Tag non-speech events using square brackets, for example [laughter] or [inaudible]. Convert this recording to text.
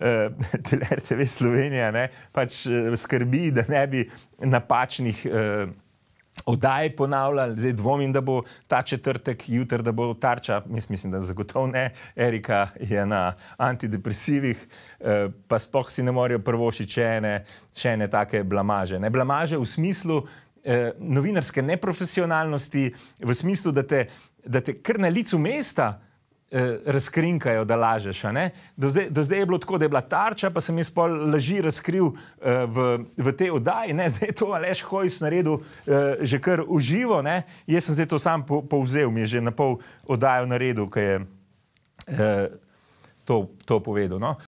Eh, [laughs] RTV Slovenija ne, pač eh, skrbi, da ne bi napačnih eh, oddaj ponavljali. Zdaj dvomim, da bo ta četrtek, jutr, da bo tarča, Jaz mislim, da zagotovo ne, Erika je na antidepresivih, eh, pa spoh si ne morejo prvošiti še ene, še ene take blamaže. Ne blamaže v smislu eh, novinarske neprofesionalnosti, v smislu, da te, da te kar na licu mesta. Eh, razkrinkajo, da lažeš. Do zdaj, do zdaj je bilo tako, da je bila tarča, pa sem jaz pa laži razkril eh, v, v tej oddaji, ne? [laughs] zdaj je to alež hojs naredil eh, že kar uživo. Ne? Jaz sem zdaj to sam po, povzel, mi je že na pol oddajo naredil, ki je eh, to, to povedal. No?